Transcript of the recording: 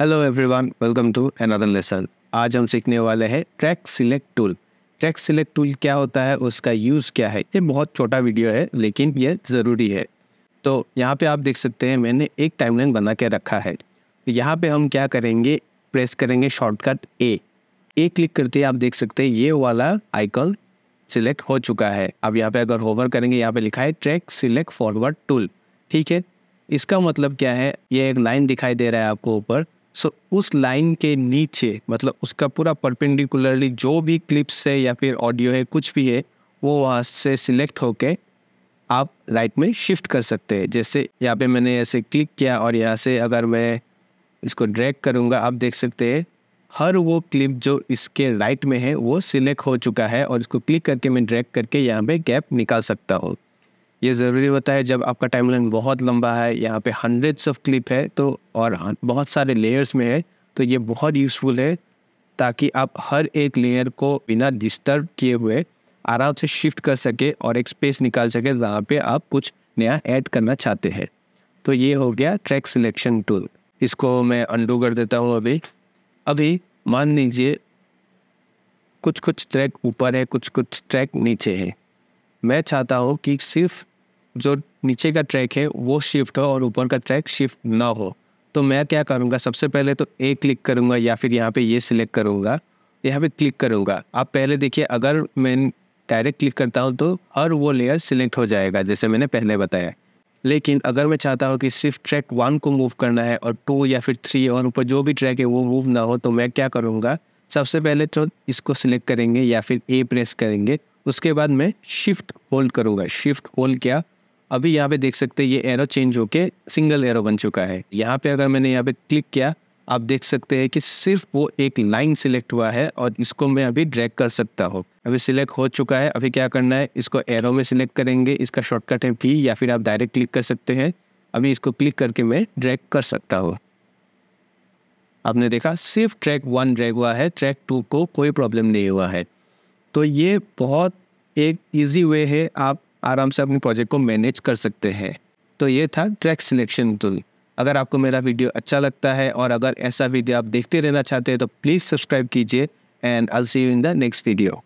hello everyone welcome to another lesson आज हम सीखने वाले हैं track select tool track select tool क्या होता है उसका यूज़ क्या है ये बहुत छोटा वीडियो है लेकिन ये ज़रूरी है तो यहाँ पे आप देख सकते हैं मैंने एक टाइमलाइन बना के रखा है यहाँ पे हम क्या करेंगे प्रेस करेंगे शॉर्टकट ए ए क्लिक करते आप देख सकते हैं ये वाला आइकन सिलेक्ट हो चुका है अब यहाँ पे अगर होवर करेंगे यहाँ पे लिखा है ट्रैक सिलेक्ट फॉरवर्ड टूल ठीक है इसका मतलब क्या है ये एक लाइन दिखाई दे रहा है आपको ऊपर सो so, उस लाइन के नीचे मतलब उसका पूरा परपेंडिकुलरली जो भी क्लिप्स है या फिर ऑडियो है कुछ भी है वो वहाँ से सिलेक्ट होके आप राइट में शिफ्ट कर सकते हैं जैसे यहाँ पे मैंने ऐसे क्लिक किया और यहाँ से अगर मैं इसको ड्रैग करूँगा आप देख सकते हैं हर वो क्लिप जो इसके राइट में है वो सिलेक्ट हो चुका है और इसको क्लिक करके मैं ड्रैग करके यहाँ पे गैप निकाल सकता हूँ ये ज़रूरी होता है जब आपका टाइमलाइन बहुत लंबा है यहाँ पे हंड्रेड्स ऑफ क्लिप है तो और बहुत सारे लेयर्स में है तो ये बहुत यूज़फुल है ताकि आप हर एक लेयर को बिना डिस्टर्ब किए हुए आराम से शिफ्ट कर सके और एक स्पेस निकाल सके जहाँ पे आप कुछ नया ऐड करना चाहते हैं तो ये हो गया ट्रैक सिलेक्शन टूल इसको मैं अंडू कर देता हूँ अभी अभी मान लीजिए कुछ कुछ ट्रैक ऊपर है कुछ कुछ ट्रैक नीचे है मैं चाहता हूँ कि सिर्फ जो नीचे का ट्रैक है वो शिफ्ट हो और ऊपर का ट्रैक शिफ्ट ना हो तो मैं क्या करूँगा सबसे पहले तो ए क्लिक करूँगा या फिर यहाँ पे ये सिलेक्ट करूँगा यहाँ पे क्लिक करूँगा आप पहले देखिए अगर मैं डायरेक्ट क्लिक करता हूँ तो हर वो लेयर सिलेक्ट हो जाएगा जैसे मैंने पहले बताया लेकिन अगर मैं चाहता हूँ कि सिर्फ ट्रैक वन को मूव करना है और टू या फिर थ्री और ऊपर जो भी ट्रैक है वो मूव ना हो तो मैं क्या करूँगा सबसे पहले तो इसको सिलेक्ट करेंगे या फिर ए प्रेस करेंगे उसके बाद मैं शिफ्ट होल्ड करूँगा शिफ्ट होल्ड किया अभी यहाँ पे देख सकते हैं ये एरो चेंज होके सिंगल एरो बन चुका है यहाँ पे अगर मैंने यहाँ पे क्लिक किया आप देख सकते हैं कि सिर्फ वो एक लाइन सिलेक्ट हुआ है और इसको मैं अभी ड्रैग कर सकता हूँ अभी सिलेक्ट हो चुका है अभी क्या करना है इसको एरो में सिलेक्ट करेंगे इसका शॉर्टकट है भी या फिर आप डायरेक्ट क्लिक कर सकते हैं अभी इसको क्लिक करके मैं ड्रैग कर सकता हूँ आपने देखा सिर्फ ट्रैक वन ड्रैग हुआ है ट्रैक टू को कोई प्रॉब्लम नहीं हुआ है तो ये बहुत एक इजी वे है आप आराम से अपने प्रोजेक्ट को मैनेज कर सकते हैं तो ये था ट्रैक सिलेक्शन टूल अगर आपको मेरा वीडियो अच्छा लगता है और अगर ऐसा वीडियो आप देखते रहना चाहते हैं तो प्लीज़ सब्सक्राइब कीजिए and I see you in the next video